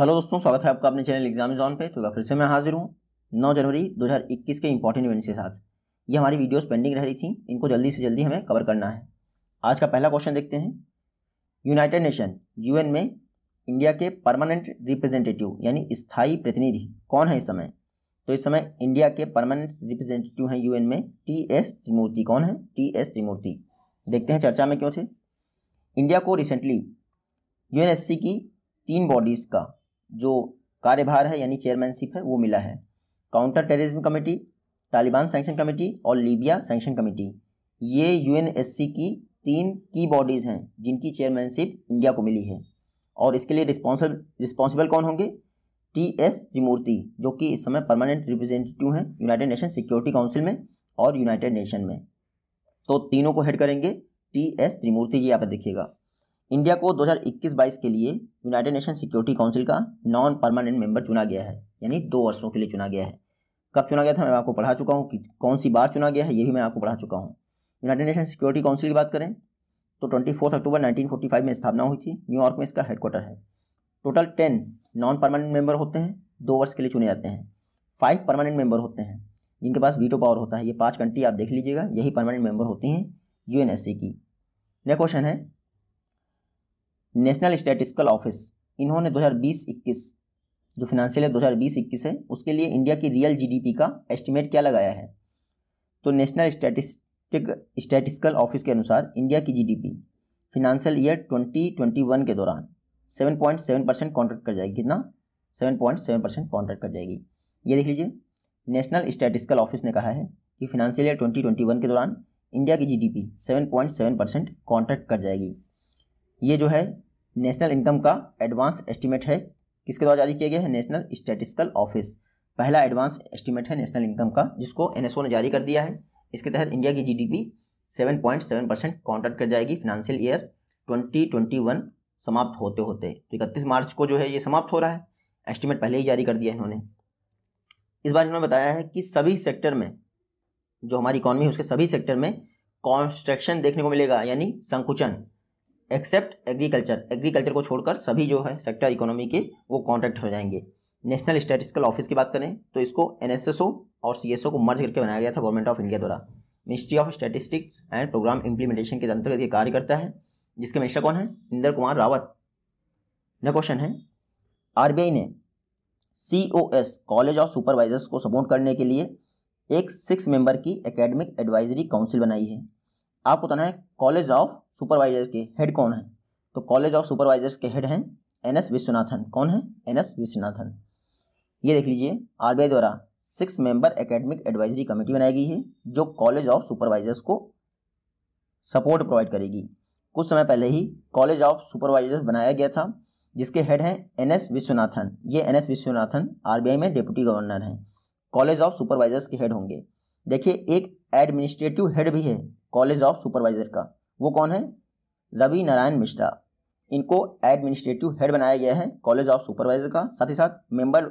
hello दोस्तों स्वागत है आपका अपने चैनल एग्जाम जॉन पे तो फिर से मैं हाजिर हूँ 9 जनवरी 2021 के इंपॉर्टेंट इवेंट्स के साथ ये हमारी वीडियोस पेंडिंग रह रही थी इनको जल्दी से जल्दी हमें कवर करना है आज का पहला क्वेश्चन देखते हैं यूनाइटेड नेशन यूएन में इंडिया के परमानेंट रिप्रेजेंटेटिव यानी स्थायी प्रतिनिधि कौन है इस समय तो इस समय इंडिया के परमानेंट रिप्रेजेंटेटिव हैं यू में टी एस त्रिमूर्ति कौन है टी एस त्रिमूर्ति देखते हैं चर्चा में क्यों थे इंडिया को रिसेंटली यू की तीन बॉडीज़ का जो कार्यभार है यानी चेयरमैनशिप है वो मिला है counter terrorism committee Taliban sanction committee और लीबिया सेंक्शन कमेटी ये यू की तीन की बॉडीज़ हैं जिनकी चेयरमैनशिप इंडिया को मिली है और इसके लिए रिस्पॉन्सिबल रिस्पॉन्सिबल कौन होंगे टी एस त्रिमूर्ति जो कि इस समय परमानेंट रिप्रेजेंटेटिव हैं यूनाइटेड नेशन सिक्योरिटी काउंसिल में और यूनाइटेड नेशन में तो तीनों को हेड करेंगे टी एस त्रिमूर्ति जी यहाँ पर देखिएगा इंडिया को 2021-22 के लिए यूनाइटेड नेशन सिक्योरिटी काउंसिल का नॉन परमानेंट मेंबर चुना गया है यानी दो वर्षों के लिए चुना गया है कब चुना गया था मैं आपको पढ़ा चुका हूँ कि कौन सी बार चुना गया है ये भी मैं आपको पढ़ा चुका हूँ यूनाइटेड नेशन सिक्योरिटी काउंसिल की बात करें तो ट्वेंटी अक्टूबर नाइनटीन में स्थापना हुई थी न्यूयॉर्क में इसका हेडक्वार्टर है total ten non permanent member होते हैं दो वर्ष के लिए चुने जाते हैं फाइव परमानेंट मेंबर होते हैं जिनके पास वीटो पावर होता है ये पांच कंट्री आप देख लीजिएगा यही परमानेंट मेंबर होती हैं यूएनएससी की नेक्स्ट क्वेश्चन है नेशनल स्टैटिस्टिकल ऑफिस इन्होंने 2020-21 जो फिनंशियल है 2020-21 है उसके लिए इंडिया की रियल जीडीपी का एस्टिमेट क्या लगाया है तो नेशनल स्टैटिस्टिक स्टैटिस्टिकल ऑफिस के अनुसार इंडिया की जीडीपी फिनेंशियल ईयर 2021 के दौरान 7.7 परसेंट कॉन्ट्रैक्ट कर जाएगी कितना 7.7 परसेंट कॉन्ट्रैक्ट कर जाएगी ये देख लीजिए नेशनल स्टैटिस्टिकल ऑफिस ने कहा है कि फिनेंशियल ईयर 2021 के दौरान इंडिया की जीडीपी 7.7 परसेंट कॉन्ट्रैक्ट कर जाएगी ये जो है नेशनल इनकम का एडवांस एस्टीमेट है किसके द्वारा जारी किया गया है नेशनल स्टेटिस्टिकल ऑफिस पहला एडवांस एस्टीमेट है नेशनल इनकम का जिसको एन ने जारी कर दिया है इसके तहत इंडिया की जीडीपी 7.7 परसेंट काउंटर कर जाएगी फिनंशियल ईयर 2021 समाप्त होते होते तो इकतीस मार्च को जो है ये समाप्त हो रहा है एस्टीमेट पहले ही जारी कर दिया इन्होंने इस बार इन्होंने बताया है कि सभी सेक्टर में जो हमारी इकोनॉमी है उसके सभी सेक्टर में कॉन्स्ट्रक्शन देखने को मिलेगा यानी संकुचन एक्सेप्ट एग्रीकल्चर एग्रीकल्चर को छोड़कर सभी जो है सेक्टर इकोनॉमी के वो कॉन्ट्रैक्ट हो जाएंगे नेशनल स्टैटिस्टिकल ऑफिस की बात करें तो इसको एन और सी को मर्ज करके बनाया गया था गवर्नमेंट ऑफ इंडिया द्वारा ministry of statistics and programme implementation के अंतर्गत ये कार्य करता है जिसके मिनिस्टर कौन है इंदर कुमार रावत न क्वेश्चन है आर ने सी कॉलेज ऑफ सुपरवाइजर्स को सपोर्ट करने के लिए एक सिक्स मेंबर की एकेडमिक एडवाइजरी काउंसिल बनाई है आपको बताना है कॉलेज ऑफ सुपरवाइजर के हेड कौन है तो कॉलेज ऑफ सुपरवाइजर्स के हेड हैं एन एस विश्वनाथन कौन है एन एस विश्वनाथन ये देख लीजिए आर द्वारा six member academic advisory committee बनाई गई है जो कॉलेज ऑफ सुपरवाइजर्स को सपोर्ट प्रोवाइड करेगी कुछ समय पहले ही कॉलेज ऑफ सुपरवाइजर्स बनाया गया था जिसके हेड हैं एन एस विश्वनाथन ये एन एस विश्वनाथन आर में डिप्टी गवर्नर हैं कॉलेज ऑफ सुपरवाइजर्स के हेड होंगे देखिए एक एडमिनिस्ट्रेटिव हेड भी है कॉलेज ऑफ सुपरवाइजर का वो कौन है रवि नारायण मिश्रा इनको एडमिनिस्ट्रेटिव हेड बनाया गया है कॉलेज ऑफ सुपरवाइजर का साथ ही साथ मेंबर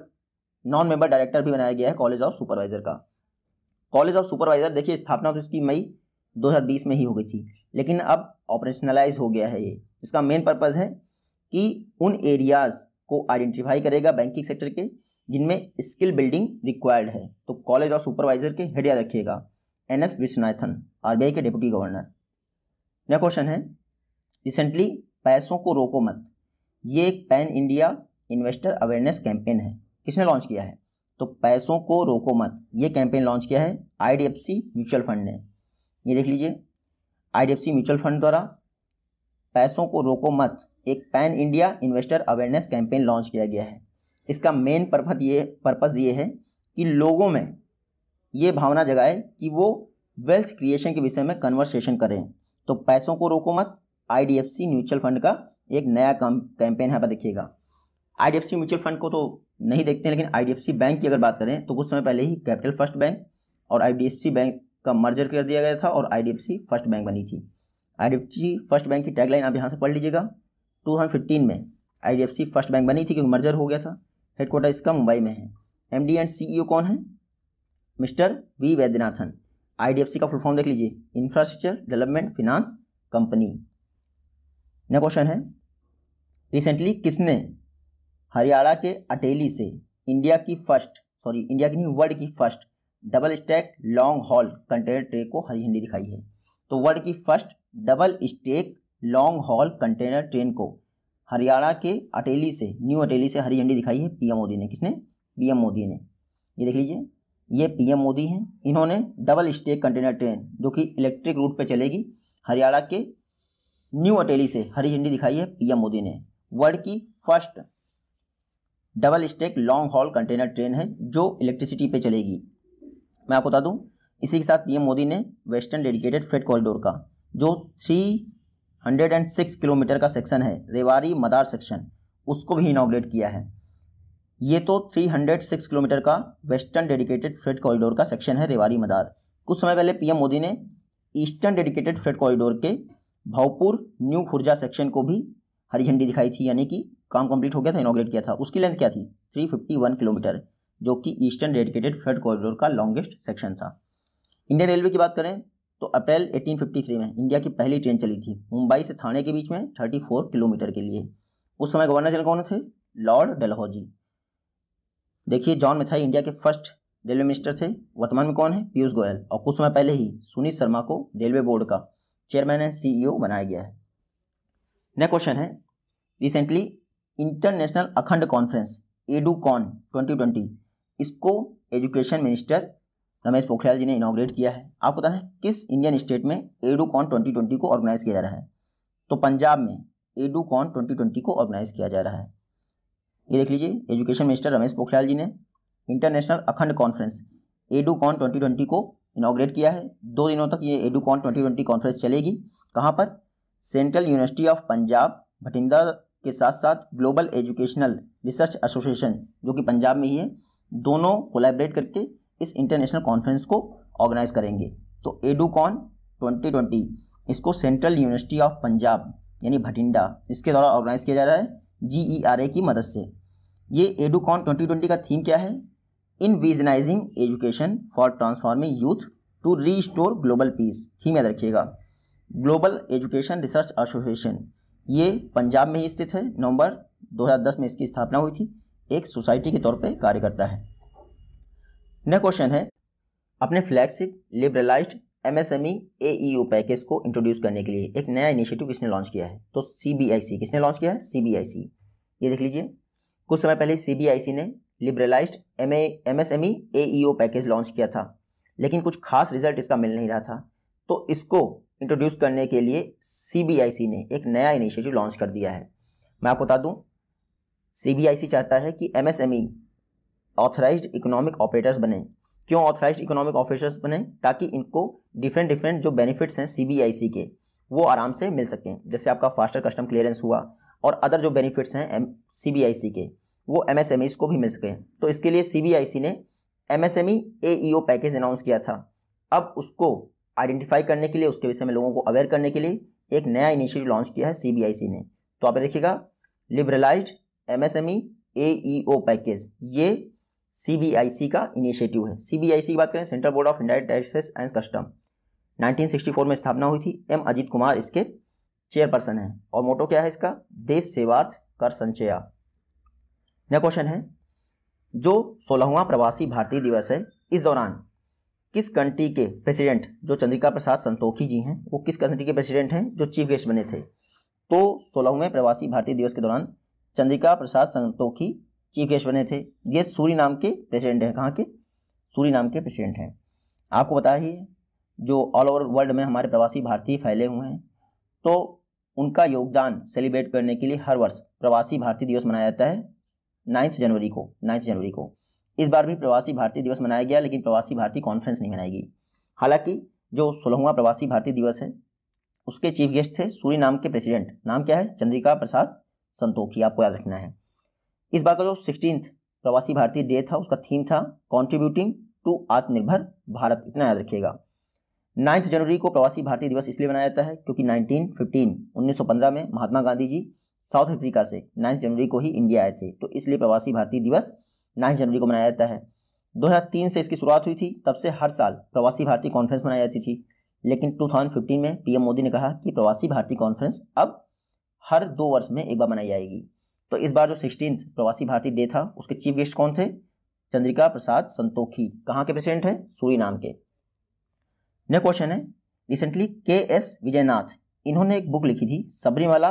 नॉन मेंबर डायरेक्टर भी बनाया गया है कॉलेज ऑफ सुपरवाइजर का कॉलेज ऑफ सुपरवाइजर देखिए स्थापना तो इसकी मई 2020 में ही हो गई थी लेकिन अब ऑपरेशनलाइज हो गया है ये इसका मेन पर्पज़ है कि उन एरियाज़ को आइडेंटिफाई करेगा बैंकिंग सेक्टर के जिनमें स्किल बिल्डिंग रिक्वायर्ड है तो कॉलेज ऑफ सुपरवाइजर के हेड याद रखिएगा एन एस विश्वनाथन आर के डिप्टी गवर्नर नया क्वेश्चन है रिसेंटली पैसों को रोको मत ये एक pan India investor awareness campaign है किसने लॉन्च किया है तो पैसों को रोको मत ये कैंपेन लॉन्च किया है आईडीएफसी म्यूचुअल फंड ने ये देख लीजिए आईडीएफसी म्यूचुअल फंड द्वारा पैसों को रोको मत एक pan India investor awareness campaign launch किया गया है इसका मेन पर्पज ये पर्पज़ ये है कि लोगों में ये भावना जगाए कि वो वेल्थ क्रिएशन के विषय में कन्वर्सेशन करें तो पैसों को रोको मत आईडीएफसी म्यूचुअल फंड का एक नया कैंपेन यहाँ पर देखिएगा आईडीएफसी म्यूचुअल फंड को तो नहीं देखते लेकिन आईडीएफसी बैंक की अगर बात करें तो कुछ समय पहले ही कैपिटल फर्स्ट बैंक और आईडीएफसी बैंक का मर्जर कर दिया गया था और आईडीएफसी फर्स्ट बैंक बनी थी आईडीएफसी फर्स्ट बैंक की टैगलाइन आप यहाँ से पढ़ लीजिएगा फिफ्टीन में सी फर्स्ट बैंक बनी थी क्योंकि मर्जर हो गया था हेडक्वार्टर इसका मुंबई में है डी एंड सीईओ कौन है मिस्टर वी वैद्यनाथन आईडीएफसी का फुल फॉर्म देख लीजिए इंफ्रास्ट्रक्चर डेवलपमेंट फिनांस कंपनी नया क्वेश्चन है रिसेंटली किसने हरियाणा के अटेली से इंडिया की फर्स्ट सॉरी इंडिया की नहीं वर्ल्ड की first double stack long haul container train को हरी झंडी दिखाई है तो वर्ल्ड की first double stack long haul container train को हरियाणा के अटेली से न्यू अटेली से हरी झंडी दिखाई है पीएम मोदी ने किसने पीएम मोदी ने ये देख लीजिए ये पीएम मोदी हैं इन्होंने डबल स्टेक कंटेनर ट्रेन जो कि इलेक्ट्रिक रूट पर चलेगी हरियाणा के न्यू अटेली से हरी झंडी दिखाई है पीएम मोदी ने वर्ल्ड की first double stack long haul container train है जो इलेक्ट्रिसिटी पे चलेगी मैं आपको बता दूं इसी के साथ पीएम मोदी ने वेस्टर्न डेडिकेटेड फ्रेड कॉरिडोर का जो थ्री किलोमीटर का सेक्शन है रेवारी मदार सेक्शन उसको भी इनाग्रेट किया है ये तो 306 किलोमीटर का वेस्टर्न डेडिकेटेड फ्रेड कॉरिडोर का सेक्शन है रेवाड़ी मदार कुछ समय पहले पीएम मोदी ने ईस्टर्न डेडिकेटेड फ्रेड कॉरिडोर के भावपुर न्यू खुर्जा सेक्शन को भी हरी झंडी दिखाई थी यानी कि काम कंप्लीट हो गया था इनोग्रेट किया था उसकी लेंथ क्या थी 351 किलोमीटर जो कि ईस्टर्न डेडिकेटेड फ्रेड कॉरिडोर का लॉन्गेस्ट सेक्शन था इंडियन रेलवे की बात करें तो अप्रैल एटीन में इंडिया की पहली ट्रेन चली थी मुंबई से थाने के बीच में थर्टी किलोमीटर के लिए उस समय गवर्नर जनरल कौन थे लॉर्ड डलहौजी देखिए जॉन मिथाई इंडिया के फर्स्ट रेलवे मिनिस्टर थे वर्तमान में कौन है पीयूष गोयल और कुछ समय पहले ही सुनील शर्मा को रेलवे बोर्ड का चेयरमैन एंड सीईओ बनाया गया है नेक्स्ट क्वेश्चन है रिसेंटली इंटरनेशनल अखंड कॉन्फ्रेंस एडू कॉन ट्वेंटी इसको एजुकेशन मिनिस्टर रमेश पोखरियाल जी ने इनाग्रेट किया है आपको पता है किस इंडियन स्टेट में एडू कॉन ट्वेंटी को ऑर्गेनाइज किया जा रहा है तो पंजाब में एडू कॉन ट्वेंटी को ऑर्गेनाइज किया जा रहा है ये देख लीजिए एजुकेशन मिनिस्टर रमेश पोखरियाल जी ने इंटरनेशनल अखंड conference Educon twenty twenty को इनाग्रेट किया है दो दिनों तक ये Educon twenty twenty conference चलेगी कहाँ पर central university of Punjab Bathinda के साथ साथ ग्लोबल एजुकेशनल रिसर्च एसोसिएशन जो कि पंजाब में ही है दोनों कोलेबरेट करके इस इंटरनेशनल कॉन्फ्रेंस को ऑर्गेनाइज करेंगे तो एडू कॉन ट्वेंटी ट्वेंटी इसको सेंट्रल यूनिवर्सिटी ऑफ पंजाब यानी भटिंडा इसके द्वारा ऑर्गेनाइज किया जा रहा है जी ए e की मदद से ये ट्वेंटी ट्वेंटी का थीम क्या है envisioning education for transforming youth to restore global peace theme याद रखिएगा ग्लोबल एजुकेशन रिसर्च एसोसिएशन ये पंजाब में ही स्थित है नवंबर 2010 में इसकी स्थापना हुई थी एक सोसाइटी के तौर पर कार्य करता है नेक्स्ट क्वेश्चन है अपने flagship liberalised M S M E package को इंट्रोड्यूस करने के लिए एक नया इनिशिएटिव किसने लॉन्च किया है तो सी बी आई सी किसने लॉन्च किया है सी बी आई सी ये देख लीजिए कुछ समय पहले सी बी आई सी ने liberalise M M M package launch किया था लेकिन कुछ खास रिजल्ट इसका मिल नहीं रहा था तो इसको इंट्रोड्यूस करने के लिए सी बी आई सी ने एक नया इनिशिएटिव लॉन्च कर दिया है मैं आपको बता दूँ सी बी आई सी चाहता है कि M S M E economic operators बने क्यों ऑथराइज इकोनॉमिक ऑफिसर्स बने ताकि इनको डिफरेंट डिफरेंट जो बेनिफिट्स हैं सी के वो आराम से मिल सकें जैसे आपका फास्टर कस्टम क्लियरेंस हुआ और अदर जो बेनिफिट्स हैं एम सी के वो एम को भी मिल सकें तो इसके लिए सी ने एम एस पैकेज अनाउंस किया था अब उसको आइडेंटिफाई करने के लिए उसके विषय में लोगों को अवेयर करने के लिए एक नया इनिशिएटिव लॉन्च किया है सी ने तो आप देखिएगा liberalise M S M package ये सीबीआईसी का इनिशिएटिव है सीबीआईसी की बात करें central board of indirect taxes and custom 1964 में स्थापना हुई थी एम अजीत कुमार इसके चेयरपर्सन है और मोटो क्या है इसका देश सेवार्थ कर संचया नया क्वेश्चन है जो सोलहवां प्रवासी भारतीय दिवस है इस दौरान किस कंट्री के प्रेसिडेंट जो चंद्रिका प्रसाद संतोखी जी हैं वो किस कंट्री के प्रेसिडेंट हैं जो चीफ गेस्ट बने थे तो सोलहवें प्रवासी भारतीय दिवस के दौरान चंद्रिका प्रसाद संतोखी चीफ गेस्ट बने थे ये सूरी नाम के प्रेसिडेंट हैं कहाँ के सूरी नाम के प्रेसिडेंट हैं आपको बता ही जो ऑल ओवर वर्ल्ड में हमारे प्रवासी भारतीय फैले हुए हैं तो उनका योगदान सेलिब्रेट करने के लिए हर वर्ष प्रवासी भारतीय दिवस मनाया जाता है नाइन्थ जनवरी को नाइन्थ जनवरी को इस बार भी प्रवासी भारतीय दिवस मनाया गया लेकिन प्रवासी भारतीय कॉन्फ्रेंस नहीं मनाई गई हालांकि जो सोलहवा प्रवासी भारतीय दिवस है उसके चीफ गेस्ट थे सूरी नाम के प्रेसिडेंट नाम क्या है चंद्रिका प्रसाद संतोखी आपको याद रखना है इस बार का जो सिक्सटीन प्रवासी भारतीय डे था उसका थीम था कॉन्ट्रीब्यूटिंग टू आत्मनिर्भर भारत इतना याद रखिएगा नाइन्थ जनवरी को प्रवासी भारतीय दिवस इसलिए मनाया जाता है क्योंकि 1915 1915 में महात्मा गांधी जी साउथ अफ्रीका से नाइन्थ जनवरी को ही इंडिया आए थे तो इसलिए प्रवासी भारतीय दिवस नाइन्थ जनवरी को मनाया जाता है 2003 से इसकी शुरुआत हुई थी तब से हर साल प्रवासी भारतीय कॉन्फ्रेंस मनाई जाती थी लेकिन टू में पीएम मोदी ने कहा कि प्रवासी भारतीय कॉन्फ्रेंस अब हर दो वर्ष में एक बार मनाई जाएगी तो इस बार जो सिक्सटीन प्रवासी भारतीय डे था उसके चीफ गेस्ट कौन थे चंद्रिका प्रसाद संतोखी कहाँ के प्रेसिडेंट हैं सूरी नाम के नेक्स्ट क्वेश्चन है रिसेंटली के एस विजयनाथ इन्होंने एक बुक लिखी थी सबरीमाला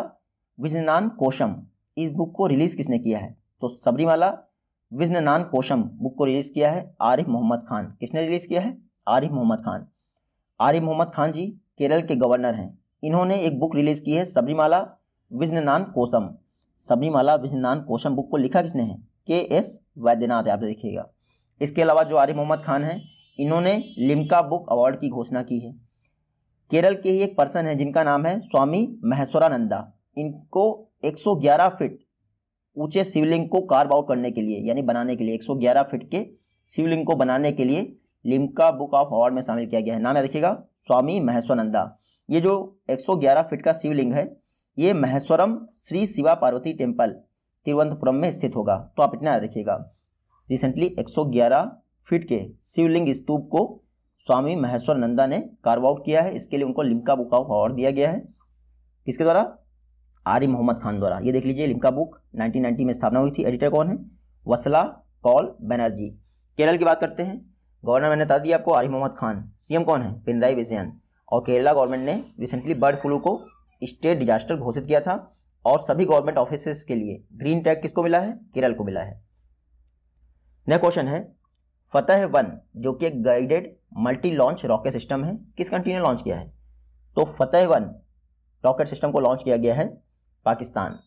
विजनान कोशम इस बुक को रिलीज किसने किया है तो सबरीमाला विजनान कोशम बुक को रिलीज किया है आरिफ मोहम्मद खान किसने रिलीज किया है आरिफ मोहम्मद खान आरिफ मोहम्मद खान जी केरल के गवर्नर हैं इन्होंने एक बुक रिलीज की है सबरीमाला विजनान कोशम सबरीमाला विजनान कोशम बुक को लिखा किसने है के एस वैद्यनाथ आप देखिएगा इसके अलावा जो आरिफ मोहम्मद खान हैं इन्होंने लिम्का बुक अवार्ड की घोषणा की है केरल के ही एक पर्सन है जिनका नाम है स्वामी महेश्वरानंदा इनको 111 फीट ऊंचे शिवलिंग को कार्व आउट करने के लिए यानी बनाने के लिए 111 फीट के शिवलिंग को बनाने के लिए लिमका बुक ऑफ अवार्ड में शामिल किया गया है नाम याद स्वामी महेश्वरानंदा ये जो 111 फीट का शिवलिंग है ये महेश्वरम श्री शिवा पार्वती टेम्पल तिरुवनंतपुरम में स्थित होगा तो आप इतना याद रखिएगा रिसेंटली 111 फीट के शिवलिंग स्तूप को स्वामी महेश्वर नंदा ने कार्व आउट किया है इसके लिए उनको लिमका बुक ऑफ अवार्ड दिया गया है किसके द्वारा आरिफ मोहम्मद खान द्वारा ये देख लीजिए लिमका बुक 1990 में स्थापना हुई थी एडिटर कौन है वसला कौल बनर्जी केरल की बात करते हैं गवर्नर मैंने बता दिया आपको आरि मोहम्मद खान सीएम कौन है पिनराई विजयन और केरला गवर्नमेंट ने रिसेंटली बर्ड फ्लू को स्टेट डिजास्टर घोषित किया था और सभी गवर्नमेंट ऑफिस के लिए ग्रीन टैग किसको मिला है केरल को मिला है नेक्स्ट क्वेश्चन है फतेह वन जो कि एक guided multi launch rocket system है किस कंट्री ने लॉन्च किया है तो फतेह वन रॉकेट सिस्टम को लॉन्च किया गया है पाकिस्तान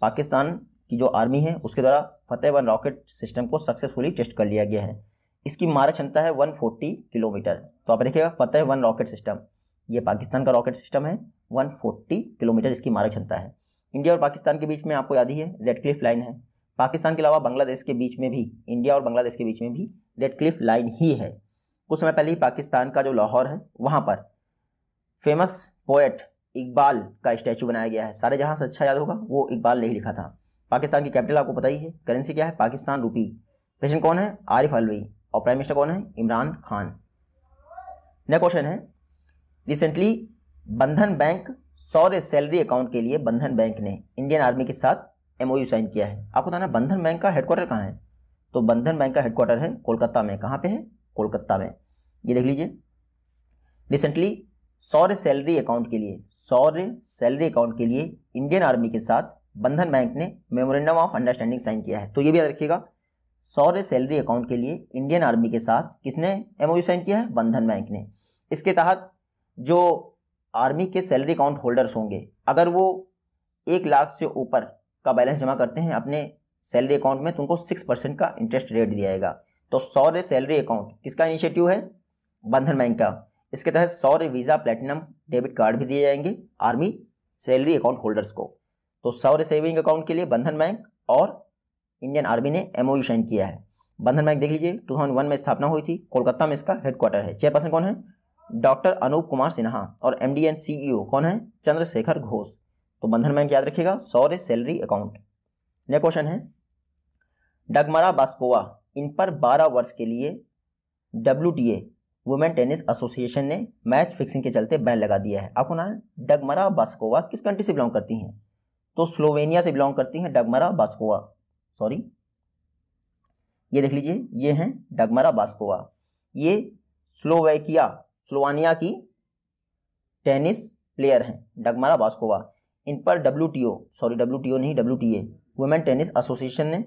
पाकिस्तान की जो आर्मी है उसके द्वारा फतेह वन रॉकेट सिस्टम को सक्सेसफुली टेस्ट कर लिया गया है इसकी मारक क्षमता है 140 किलोमीटर तो आप देखिएगा फतेह वन रॉकेट सिस्टम ये पाकिस्तान का रॉकेट सिस्टम है 140 किलोमीटर इसकी मारक क्षमता है इंडिया और पाकिस्तान के बीच में आपको याद ही है रेड क्लिफ लाइन है पाकिस्तान के अलावा बांग्लादेश के बीच में भी इंडिया और बांग्लादेश के बीच में भी रेड क्लिफ लाइन ही है कुछ समय पहले ही पाकिस्तान का जो लाहौर है वहाँ पर फेमस पोएट इकबाल का स्टैचू बनाया गया है सारे जहाँ से अच्छा याद होगा वो इकबाल ने ही लिखा था पाकिस्तान की कैपिटल आपको पता ही है करेंसी क्या है पाकिस्तान रूपी प्रेसिडेंट कौन है आरिफ अलवी और प्राइम मिनिस्टर कौन है इमरान खान नेक्स्ट क्वेश्चन है recently Bandhan bank Shaurya salary account के लिए बंधन बैंक ने इंडियन आर्मी के साथ एमओयू साइन किया है आपको बताना बंधन बैंक का हेडक्वार्टर कहाँ है तो बंधन बैंक का हेडक्वार्टर है कोलकाता में कहाँ पे है कोलकाता में ये देख लीजिए रिसेंटली सौर सैलरी अकाउंट के लिए सौर सैलरी अकाउंट के लिए इंडियन आर्मी के साथ बंधन बैंक ने मेमोरेंडम ऑफ अंडरस्टैंडिंग साइन किया है तो ये भी याद रखिएगा सौर सैलरी अकाउंट के लिए इंडियन आर्मी के साथ किसने एमओयू साइन किया है बंधन बैंक ने इसके तहत जो आर्मी के सैलरी अकाउंट होल्डर्स होंगे अगर वो एक लाख से ऊपर का बैलेंस जमा करते हैं अपने सैलरी अकाउंट में तो उनको सिक्स परसेंट का इंटरेस्ट रेट दिया जाएगा तो सौर्य सैलरी अकाउंट किसका इनिशिएटिव है बंधन बैंक का इसके तहत सौर्य वीज़ा प्लेटिनम डेबिट कार्ड भी दिए जाएंगे आर्मी सैलरी अकाउंट होल्डर्स को तो सौर्य सेविंग अकाउंट के लिए बंधन बैंक और इंडियन आर्मी ने एमओयू साइन किया है बंधन बैंक देख लीजिए टू में स्थापना हुई थी कोलकाता में इसका हेडक्वार्टर है चेयरपर्सन कौन है डॉक्टर अनूप कुमार सिन्हा और एम डी एन सीईओ कौन है चंद्रशेखर घोष तो बंधन बैंक याद रखिएगा सौर्य सैलरी अकाउंट नेक्स्ट क्वेश्चन है डगमरा बास्कोवा इन पर 12 वर्ष के लिए W T A women tennis association ने मैच फिक्सिंग के चलते बैन लगा दिया है आपको ना डगमरा बास्कोवा किस कंट्री से बिलोंग करती हैं तो स्लोवेनिया से बिलोंग करती हैं डगमरा बास्कोवा सॉरी ये देख लीजिए ये हैं डगमरा बास्कोवा ये स्लोवेकिया स्लोवानिया की टेनिस प्लेयर हैं डगमारा बास्कोवा इन पर डब्ल्यू सॉरी डब्ल्यू नहीं W T women tennis association ने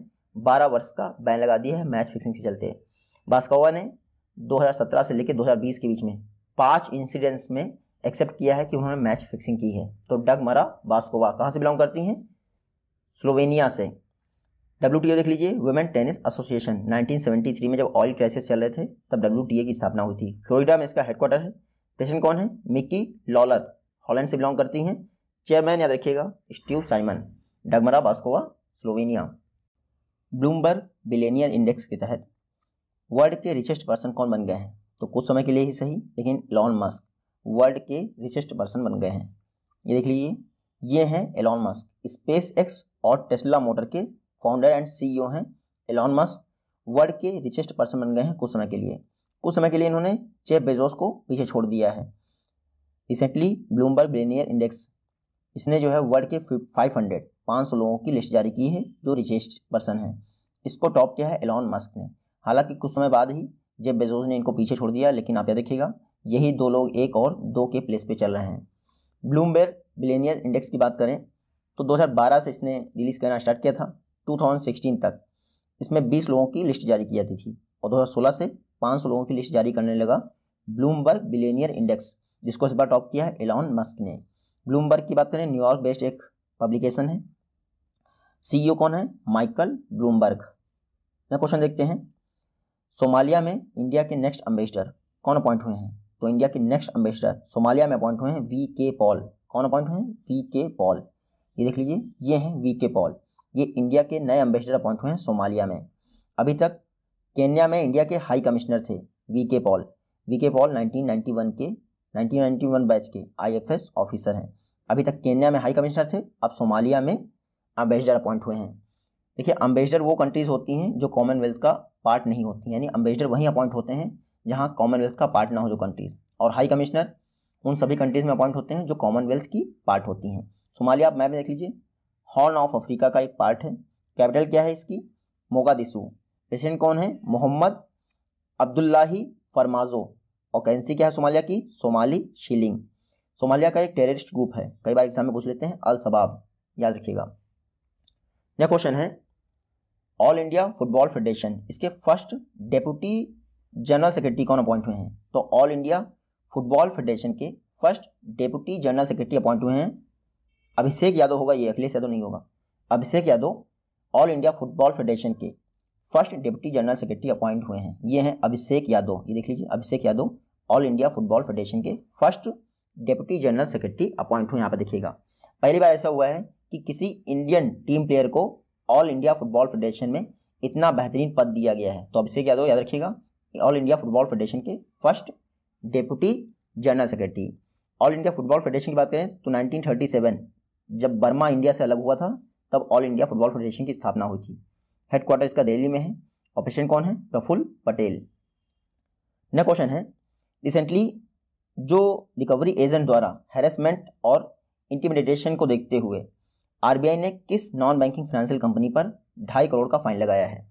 12 वर्ष का बैन लगा दिया है मैच फिक्सिंग के चलते बास्कोवा ने 2017 से लेकर 2020 के बीच में पांच इंसिडेंट्स में एक्सेप्ट किया है कि उन्होंने मैच फिक्सिंग की है तो डगमारा बास्कोवा कहाँ से बिलोंग करती हैं स्लोवेनिया से डब्ल्यू देख लीजिए वुमेन टेनिस एसोसिएशन 1973 में जब ऑयल क्राइसिस चल रहे थे तब डब्ल्यू की स्थापना हुई थी फ्लोरिडा में इसका हेडक्वार्टर है प्रेसिडेंट कौन है मिक्की लॉलर हॉलैंड से बिलोंग करती हैं चेयरमैन याद रखिएगा Steve Simon Dagmara Baskova Slovenia Bloomberg billionaire index के तहत वर्ल्ड के रिचेस्ट पर्सन कौन बन गए हैं तो कुछ समय के लिए ही सही लेकिन एलॉन मस्क वर्ल्ड के रिचेस्ट पर्सन बन गए हैं ये देख लीजिए ये हैं एलॉन मस्क स्पेस एक्स और टेस्ला मोटर के फाउंडर एंड सीईओ हैं एलॉन मस्क वर्ल्ड के रिचेस्ट पर्सन बन गए हैं कुछ समय के लिए कुछ समय के लिए इन्होंने जेफ बेजोस को पीछे छोड़ दिया है रिसेंटली ब्लूमबर्ग बिलेनियर इंडेक्स इसने जो है वर्ल्ड के फाइव हंड्रेड पाँच सौ लोगों की लिस्ट जारी की है जो रिचेस्ट पर्सन हैं इसको टॉप किया है एलॉन मस्क ने हालांकि कुछ समय बाद ही जेब बेजोस ने इनको पीछे छोड़ दिया लेकिन आप यह देखिएगा यही दो लोग एक और दो के प्लेस पे चल रहे हैं ब्लूमबर्ग बिलेनियर इंडेक्स की बात करें तो 2012 से इसने रिलीज़ करना स्टार्ट किया था 2016 तक इसमें 20 लोगों की लिस्ट जारी की जाती थी और 2016 से 500 लोगों की लिस्ट जारी करने लगा ब्लूमबर्ग बिलेनियर इंडेक्स जिसको इस बार टॉप किया है एलॉन मस्क ने ब्लूमबर्ग की बात करें न्यूयॉर्क बेस्ड एक पब्लिकेशन है सीईओ कौन है माइकल ब्लूमबर्ग क्वेश्चन देखते हैं सोमालिया में इंडिया के नेक्स्ट अम्बेसडर कौन अपॉइंट हुए हैं तो इंडिया के नेक्स्ट अम्बेसडर सोमालिया में अपॉइंट हुए हैं वी के पॉल कौन अपॉइंट हुए हैं वी के पॉल ये देख लीजिए ये हैं वी के पॉल ये इंडिया के नए एम्बेसडर अपॉइंट हुए हैं सोमालिया में अभी तक केन्या में इंडिया के हाई कमिश्नर थे V K Paul V K Paul nineteen के नाइनटीन बैच के आई ऑफिसर हैं अभी तक केन्या में हाई कमिश्नर थे अब सोमालिया में अम्बेसडर अपॉइंट हुए हैं देखिए अम्बेसडर वो कंट्रीज़ होती हैं जो कॉमनवेल्थ का पार्ट नहीं होती यानी अम्बेसडर वहीं अपॉइंट होते हैं जहाँ कॉमनवेल्थ का पार्ट ना हो जो कंट्रीज़ और हाई कमिश्नर उन सभी कंट्रीज़ में अपॉइंट होते हैं जो कॉमनवेल्थ की पार्ट होती हैं सोमालिया आप मैप देख लीजिए हॉर्न ऑफ अफ्रीका का एक पार्ट है कैपिटल क्या है इसकी मोगादिसू प्रेसिडेंट कौन है मोहम्मद अब्दुल्लाही फरमाजो और करेंसी क्या है सोमालिया की सोमाली शिलिंग सोमालिया का एक टेररिस्ट ग्रुप है कई बार एग्जाम में पूछ लेते हैं अल सबाब याद रखिएगा यह क्वेश्चन है ऑल इंडिया फुटबॉल फेडरेशन इसके फर्स्ट डेप्यूटी जनरल सेक्रेटरी कौन अपॉइंट हुए हैं तो ऑल इंडिया फुटबॉल फेडरेशन के first deputy general secretary appoint हुए हैं अभिषेक यादव होगा ये अखिलेश यादव नहीं होगा Abhishek Yadav all India football federation के first deputy general secretary appoint हुए हैं ये हैं अभिषेक यादव ये देख लीजिए Abhishek Yadav all India football federation के first deputy general secretary appoint हुए यहाँ पर देखिएगा पहली बार ऐसा हुआ है कि किसी इंडियन टीम प्लेयर को ऑल इंडिया फुटबॉल फेडरेशन में इतना बेहतरीन पद दिया गया है तो अभिषेक यादव याद रखिएगा ऑल इंडिया फुटबॉल फेडरेशन के first deputy general secretary all India football federation की बात करें तो 1937 जब बर्मा इंडिया से अलग हुआ था तब ऑल इंडिया फुटबॉल फेडरेशन की स्थापना हुई थी हेडक्वार्टर इसका दिल्ली में है ऑपरेशन कौन है प्रफुल पटेल नेक्स्ट क्वेश्चन है रिसेंटली जो रिकवरी एजेंट द्वारा हेरेसमेंट और इंटिमिडेशन को देखते हुए आर ने किस नॉन बैंकिंग फाइनेंशियल कंपनी पर ढाई करोड़ का फाइन लगाया है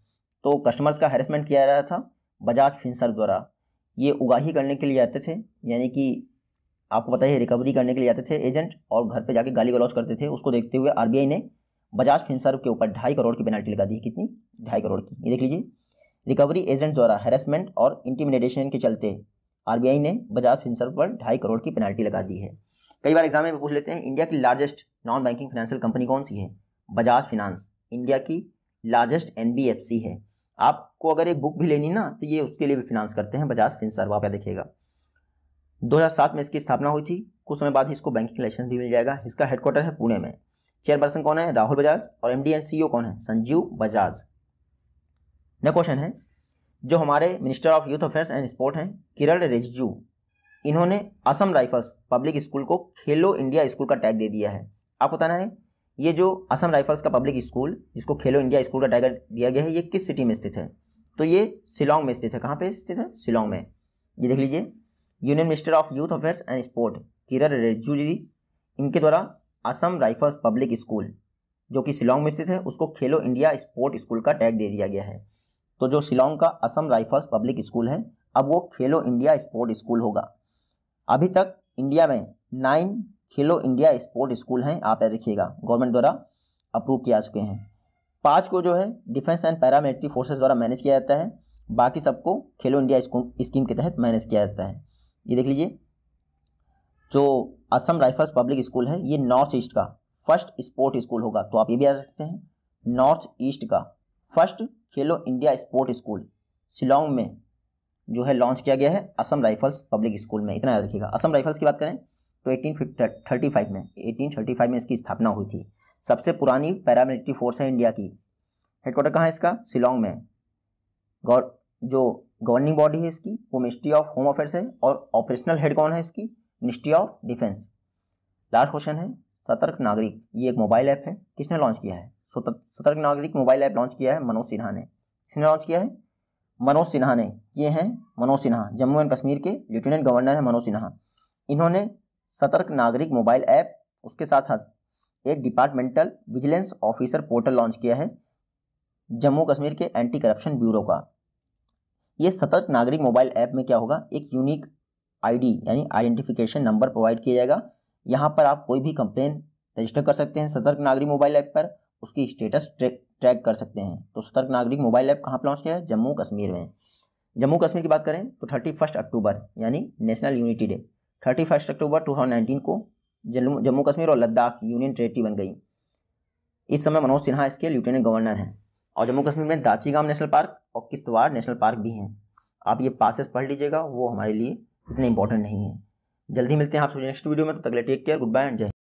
तो कस्टमर्स का हेरेसमेंट किया जा रहा था बजाज फिंसर द्वारा ये उगाही करने के लिए आते थे यानी कि आपको पता है रिकवरी करने के लिए जाते थे एजेंट और घर पे जाके गाली गलौज करते थे उसको देखते हुए आरबीआई ने बजाज फिंसर के ऊपर ढाई करोड़ की पेनल्टी लगा दी कितनी ढाई करोड़ की ये देख लीजिए रिकवरी एजेंट द्वारा हेरासमेंट और इंटीमिडेशन के चलते आर ने बजाज फिंसर पर ढाई करोड़ की पेनल्टी लगा दी है कई बार एग्जाम में पूछ लेते हैं इंडिया की largest non banking financial company कौन सी है बजाज फिनांस इंडिया की लार्जेस्ट एन है आपको अगर ये बुक भी लेनी ना तो ये उसके लिए भी फिनांस करते हैं बजाज वहाँ आप देखिएगा 2007 में इसकी स्थापना हुई थी कुछ समय बाद ही इसको बैंकिंग लाइसेंस भी मिल जाएगा इसका हेडक्वार्टर है पुणे में चेयरपर्सन कौन है राहुल बजाज और एमडी एंड सीईओ कौन है संजीव बजाज नेक्स्ट क्वेश्चन है जो हमारे minister of youth affairs and sport हैं किरण रिजिजू इन्होंने असम राइफल्स पब्लिक स्कूल को खेलो इंडिया स्कूल का टैग दे दिया है आपको बताना है ये जो असम राइफल्स का पब्लिक स्कूल जिसको खेलो इंडिया स्कूल का टैग दिया गया है ये किस सिटी में स्थित है तो ये शिलोंग में स्थित है कहाँ पे स्थित है शिलोंग में ये देख लीजिए union minister of youth affairs and sport Kiren Rijiju ji इनके द्वारा असम राइफल्स पब्लिक स्कूल जो कि शिलोंग में स्थित है उसको खेलो इंडिया स्पोर्ट स्कूल का टैग दे दिया गया है तो जो शिलोंग का असम राइफल्स पब्लिक स्कूल है अब वो खेलो इंडिया स्पोर्ट स्कूल होगा अभी तक इंडिया में नाइन खेलो इंडिया स्पोर्ट स्कूल हैं आप याद देखिएगा गवर्नमेंट द्वारा अप्रूव किया चुके हैं पाँच को जो है डिफेंस एंड पैरामिलिट्री फोर्सेज द्वारा मैनेज किया जाता है बाकी सबको खेलो इंडिया स्कीम के तहत मैनेज किया जाता है ये देख लीजिए जो असम राइफल्स पब्लिक स्कूल है ये नॉर्थ ईस्ट का फर्स्ट स्पोर्ट स्कूल होगा तो आप ये भी याद रखते हैं नॉर्थ ईस्ट का first Khelo India sport school Shillong में जो है लॉन्च किया गया है असम राइफल्स पब्लिक स्कूल में इतना याद रखिएगा असम राइफल्स की बात करें तो एटीन में एटीन में इसकी स्थापना हुई थी सबसे पुरानी पैरामिलिट्री फोर्स है इंडिया की हेडक्वार्टर कहाँ है इसका शिलोंग में गौर जो गवर्निंग बॉडी है इसकी वो मिनिस्ट्री ऑफ होम अफेयर्स है और ऑपरेशनल हेड कौन है इसकी ministry of defence last question है सतर्क नागरिक ये एक मोबाइल ऐप है किसने लॉन्च किया है सतर्क नागरिक मोबाइल ऐप लॉन्च किया है मनोज सिन्हा ने किसने लॉन्च किया है मनोज सिन्हा ने ये हैं मनोज सिन्हा जम्मू एंड कश्मीर के लेफ्टिनेंट गवर्नर हैं मनोज सिन्हा इन्होंने सतर्क नागरिक मोबाइल ऐप उसके साथ साथ एक departmental vigilance officer portal launch किया है जम्मू कश्मीर के एंटी करप्शन ब्यूरो का ये सतर्क नागरिक मोबाइल ऐप में क्या होगा एक यूनिक आईडी यानी आइडेंटिफिकेशन नंबर प्रोवाइड किया जाएगा यहाँ पर आप कोई भी कंप्लेन रजिस्टर कर सकते हैं सतर्क नागरिक मोबाइल ऐप पर उसकी स्टेटस ट्रैक ट्रैक कर सकते हैं तो सतर्क नागरिक मोबाइल ऐप कहाँ पर लॉन्च किया है जम्मू कश्मीर में जम्मू कश्मीर की बात करें तो थर्टी फर्स्ट अक्टूबर यानी national unity day thirty first October two thousand nineteen को जम्मू कश्मीर और लद्दाख यूनियन टेरेटरी बन गई इस समय मनोज सिन्हा इसके लेफ्टिनेंट गवर्नर हैं और जम्मू कश्मीर में दाचीगाम नेशनल पार्क और किश्तवाड़ नेशनल पार्क भी हैं आप ये पासेस पढ़ लीजिएगा वो हमारे लिए इतने इंपॉर्टेंट नहीं है जल्दी मिलते हैं आपसे नेक्स्ट वीडियो में तो तक take care good bye and जय